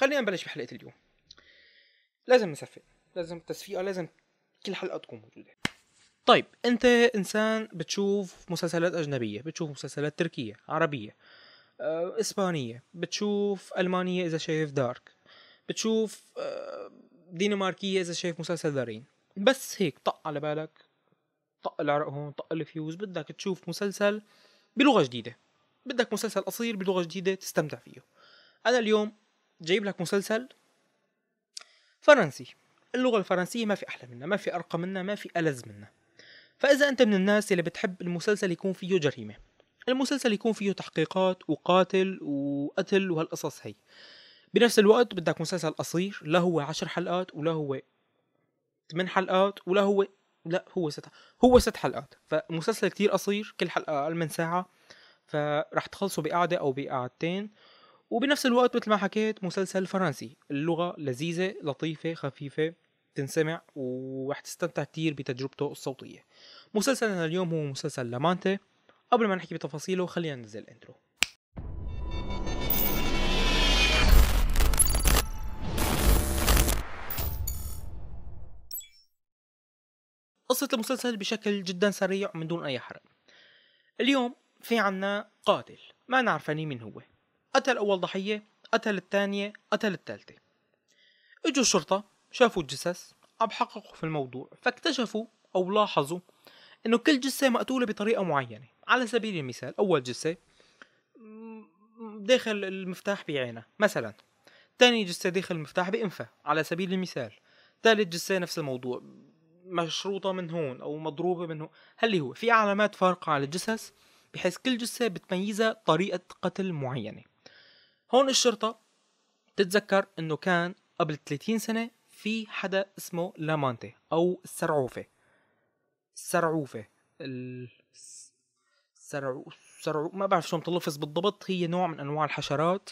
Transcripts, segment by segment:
خلينا نبلش بحلقه اليوم لازم نسفق لازم تصفيقه لازم كل حلقه تكون موجوده طيب انت انسان بتشوف مسلسلات اجنبيه بتشوف مسلسلات تركيه عربيه أه، اسبانيه بتشوف المانيه اذا شايف دارك بتشوف أه، دنماركيه اذا شايف مسلسل دارين بس هيك طق على بالك طق العرق هون طق الفيوز بدك تشوف مسلسل بلغه جديده بدك مسلسل قصير بلغه جديده تستمتع فيه انا اليوم جايب لك مسلسل فرنسي اللغة الفرنسية ما في أحلى منها ما في أرقى منها ما في ألذ منها فإذا أنت من الناس اللي بتحب المسلسل يكون فيه جريمة المسلسل يكون فيه تحقيقات وقاتل وقتل وهالقصص هي بنفس الوقت بدك مسلسل قصير لا هو عشر حلقات ولا هو ثمان حلقات ولا هو لا هو ست هو ست حلقات فمسلسل كتير قصير كل حلقة أقل من ساعة فرح تخلصه بقعدة أو بقعدتين وبنفس الوقت مثل ما حكيت مسلسل فرنسي اللغة لذيذة لطيفة خفيفة تنسمع ورح تستمتع كتير بتجربته الصوتية مسلسلنا اليوم هو مسلسل لامانتي قبل ما نحكي بتفاصيله خلينا ننزل انترو قصة المسلسل بشكل جدا سريع من دون أي حرق اليوم في عنا قاتل ما نعرف مين هو قتل أول ضحية قتل الثانية قتل الثالثة اجوا الشرطة شافوا الجثث عم حققوا في الموضوع فاكتشفوا أو لاحظوا إنه كل جثة مقتولة بطريقة معينة على سبيل المثال أول جثة داخل المفتاح بعينه مثلا تاني جثة داخل المفتاح بإنفة على سبيل المثال ثالث جثة نفس الموضوع مشروطة من هون أو مضروبة من هون هل هو في علامات فارقة على الجثث بحيث كل جثة بتميزها طريقة قتل معينة هون الشرطه تتذكر انه كان قبل 30 سنه في حدا اسمه لامانتي او السرعوفه السرعوفه السرعو سرعو ما بعرف شو متلفظ بالضبط هي نوع من انواع الحشرات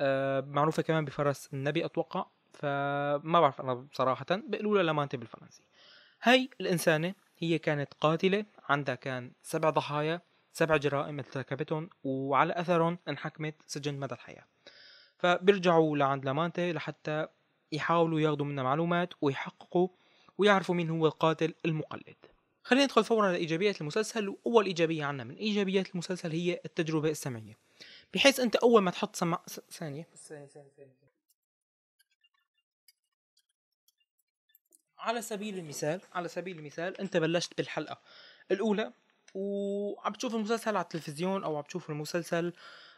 آه معروفه كمان بفرس النبي اتوقع فما بعرف انا بصراحه بيقولوا لها لامانتي بالفرنسي هاي الانسانه هي كانت قاتله عندها كان سبع ضحايا سبع جرائم ارتكبتهم وعلى أثرهم انحكمت سجن مدى الحياة فبيرجعوا لعند لامانتي لحتى يحاولوا ياخدوا منها معلومات ويحققوا ويعرفوا مين هو القاتل المقلد خلينا ندخل فورا على ايجابيات المسلسل واول ايجابيه عندنا من ايجابيات المسلسل هي التجربه السمعيه بحيث انت اول ما تحط سماعه ثانيه ثانيه ثانيه على سبيل المثال على سبيل المثال انت بلشت بالحلقه الاولى وعم تشوف المسلسل على التلفزيون او عم تشوف المسلسل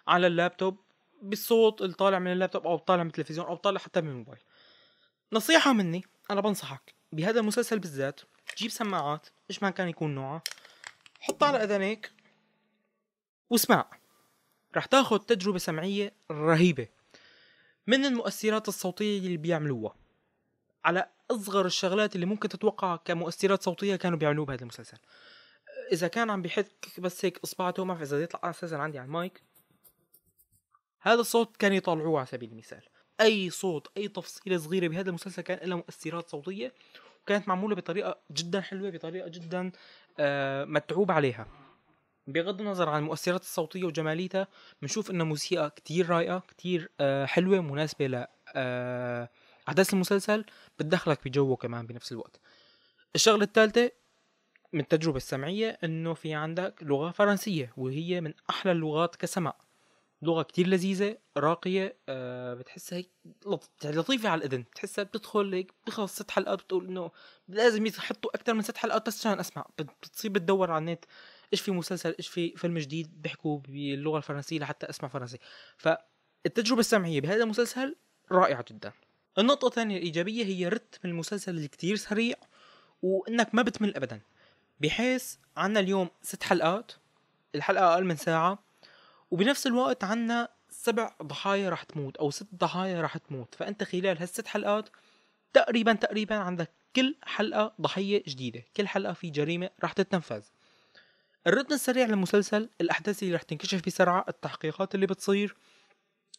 على اللابتوب بالصوت اللي طالع من اللابتوب او طالع من التلفزيون او طالع حتى من الموبايل نصيحه مني انا بنصحك بهذا المسلسل بالذات جيب سماعات ايش ما كان يكون نوعها حطها على اذنك واسمع رح تاخذ تجربه سمعيه رهيبه من المؤثرات الصوتيه اللي بيعملوها على اصغر الشغلات اللي ممكن تتوقعها كمؤثرات صوتيه كانوا بيعملوها بهذا المسلسل اذا كان عم بيحك بس هيك اصبعته ما بعرف اذا يطلع اساسا عندي على المايك هذا الصوت كان يطلعوه على سبيل المثال اي صوت اي تفصيله صغيره بهذا المسلسل كان لها مؤثرات صوتيه وكانت معموله بطريقه جدا حلوه بطريقه جدا آه متعوب عليها بغض النظر عن المؤثرات الصوتية وجماليتها بنشوف انه موسيقى كتير رايقة كتير آه حلوة مناسبة ل آه، أحداث المسلسل بتدخلك بجوه كمان بنفس الوقت الشغلة الثالثة من التجربة السمعية انه في عندك لغة فرنسية وهي من احلى اللغات كسمع لغة كتير لذيذة راقية آه بتحسها هيك يعني لطيفة على الأذن بتحسها بتدخل هيك بخلص ست حلقات بتقول إنه لازم يحطوا أكثر من ست حلقات بس عشان أسمع بتصير بتدور على النت إيش في مسلسل إيش في فيلم جديد بيحكوا باللغة الفرنسية لحتى أسمع فرنسي فالتجربة السمعية بهذا المسلسل رائعة جدا النقطة الثانية الإيجابية هي رتم المسلسل اللي كتير سريع وإنك ما بتمل أبدا بحيث عنا اليوم ست حلقات الحلقة أقل من ساعة وبنفس الوقت عنا سبع ضحايا رح تموت أو ست ضحايا رح تموت فأنت خلال هالست حلقات تقريبا تقريبا عندك كل حلقة ضحية جديدة كل حلقة في جريمة رح تتنفذ الرتم السريع للمسلسل الأحداث اللي رح تنكشف بسرعة التحقيقات اللي بتصير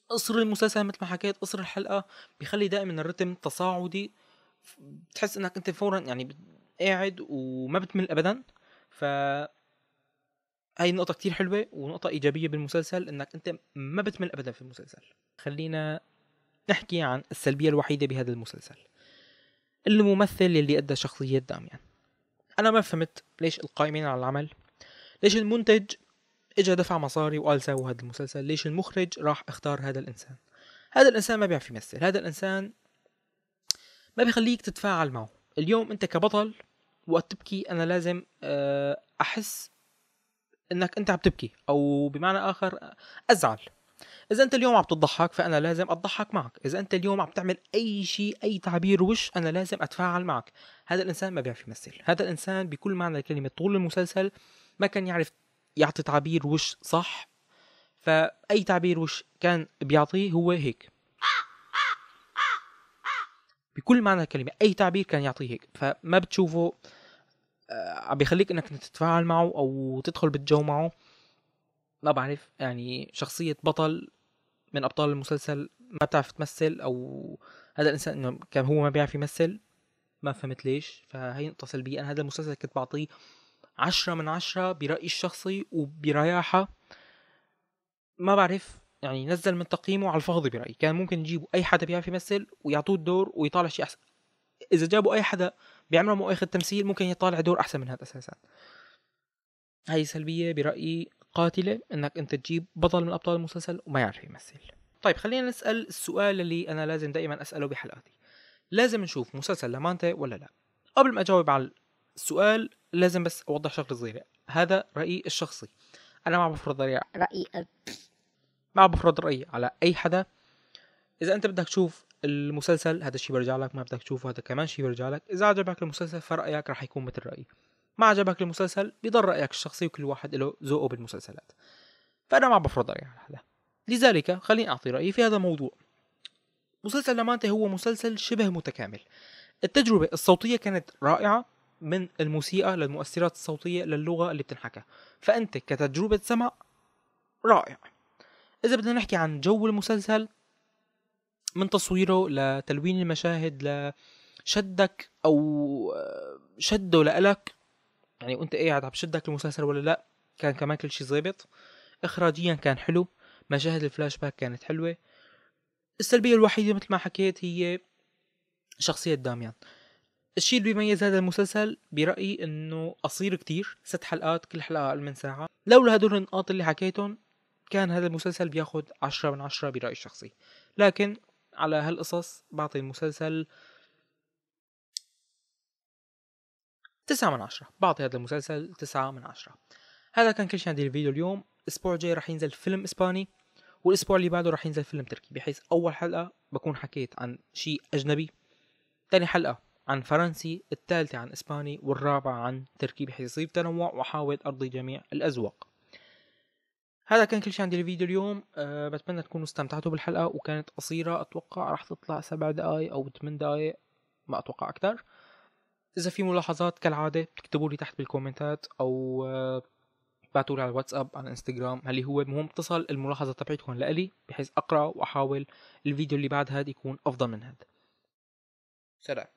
قصر المسلسل مثل ما حكيت قصر الحلقة بيخلي دائما الرتم تصاعدي بتحس انك انت فورا يعني قاعد وما بتمل ابدا ف هاي نقطة كتير حلوة ونقطة إيجابية بالمسلسل إنك أنت ما بتمل أبدا في المسلسل خلينا نحكي عن السلبية الوحيدة بهذا المسلسل الممثل اللي أدى شخصية داميان يعني. أنا ما فهمت ليش القائمين على العمل ليش المنتج اجى دفع مصاري وقال سووا هذا المسلسل ليش المخرج راح اختار هذا الإنسان هذا الإنسان ما بيعرف يمثل هذا الإنسان ما بيخليك تتفاعل معه اليوم أنت كبطل وقت تبكي انا لازم آه، احس انك انت عم تبكي او بمعنى اخر ازعل اذا انت اليوم عم تضحك فانا لازم اتضحك معك اذا انت اليوم عم تعمل اي شيء اي تعبير وش انا لازم اتفاعل معك هذا الانسان ما بيعرف يمثل هذا الانسان بكل معنى الكلمه طول المسلسل ما كان يعرف يعطي تعبير وش صح فاي تعبير وش كان بيعطيه هو هيك بكل معنى الكلمه اي تعبير كان يعطيه هيك فما بتشوفه آه، عم بيخليك انك تتفاعل معه او تدخل بالجو معه ما بعرف يعني شخصية بطل من ابطال المسلسل ما بتعرف تمثل او هذا الانسان انه كان هو ما بيعرف يمثل ما فهمت ليش فهي نقطة سلبية انا هذا المسلسل كنت بعطيه عشرة من عشرة برأيي الشخصي وبرياحة ما بعرف يعني نزل من تقييمه على الفاضي برأيي كان ممكن يجيبوا أي حدا بيعرف يمثل ويعطوه الدور ويطالع شيء أحسن إذا جابوا أي حدا بعمره ما اخذ تمثيل ممكن يطالع دور احسن من هذا اساسا هاي سلبيه برايي قاتله انك انت تجيب بطل من ابطال المسلسل وما يعرف يمثل طيب خلينا نسال السؤال اللي انا لازم دائما اساله بحلقاتي لازم نشوف مسلسل لامانتا ولا لا قبل ما اجاوب على السؤال لازم بس اوضح شغله صغيره هذا رايي الشخصي انا ما بفرض رايي رايي ما بفرض رايي على اي حدا اذا انت بدك تشوف المسلسل هذا الشيء برجع لك ما بدك تشوفه هذا كمان شيء برجع لك اذا عجبك المسلسل فرأيك رح يكون مثل رأيي ما عجبك المسلسل بضل رأيك الشخصي وكل واحد له ذوقه بالمسلسلات فأنا ما بفرض رأيي على حدا لذلك خليني أعطي رأيي في هذا الموضوع مسلسل لامانتي هو مسلسل شبه متكامل التجربة الصوتية كانت رائعة من الموسيقى للمؤثرات الصوتية للغة اللي بتنحكى فأنت كتجربة سمع رائع إذا بدنا نحكي عن جو المسلسل من تصويره لتلوين المشاهد لشدك او شده لألك يعني وانت قاعد إيه، عم شدك المسلسل ولا لا كان كمان كل شيء ظابط اخراجيا كان حلو مشاهد الفلاش باك كانت حلوه السلبيه الوحيده مثل ما حكيت هي شخصيه داميان الشيء اللي بيميز هذا المسلسل برأيي انه قصير كتير ست حلقات كل حلقة أقل من ساعة لولا هدول النقاط اللي حكيتهم كان هذا المسلسل بياخد عشرة من عشرة برأيي الشخصي لكن على هالقصص بعطي المسلسل تسعة من عشرة بعطي هذا المسلسل تسعة من عشرة هذا كان كل شيء عندي الفيديو اليوم الاسبوع الجاي رح ينزل فيلم اسباني والاسبوع اللي بعده رح ينزل فيلم تركي بحيث اول حلقه بكون حكيت عن شيء اجنبي تاني حلقه عن فرنسي الثالثه عن اسباني والرابعه عن تركي بحيث يصير تنوع واحاول ارضي جميع الاذواق هذا كان كل شيء عندي الفيديو اليوم أه بتمنى تكونوا استمتعتوا بالحلقه وكانت قصيره اتوقع راح تطلع سبع دقائق او ثمان دقائق ما اتوقع اكثر اذا في ملاحظات كالعاده تكتبوا لي تحت بالكومنتات او أه بعتوا لي على الواتساب على الانستغرام اللي هو مهم تصل الملاحظه تبعتكم لإلي بحيث اقرا واحاول الفيديو اللي بعد هذا يكون افضل من هذا سلام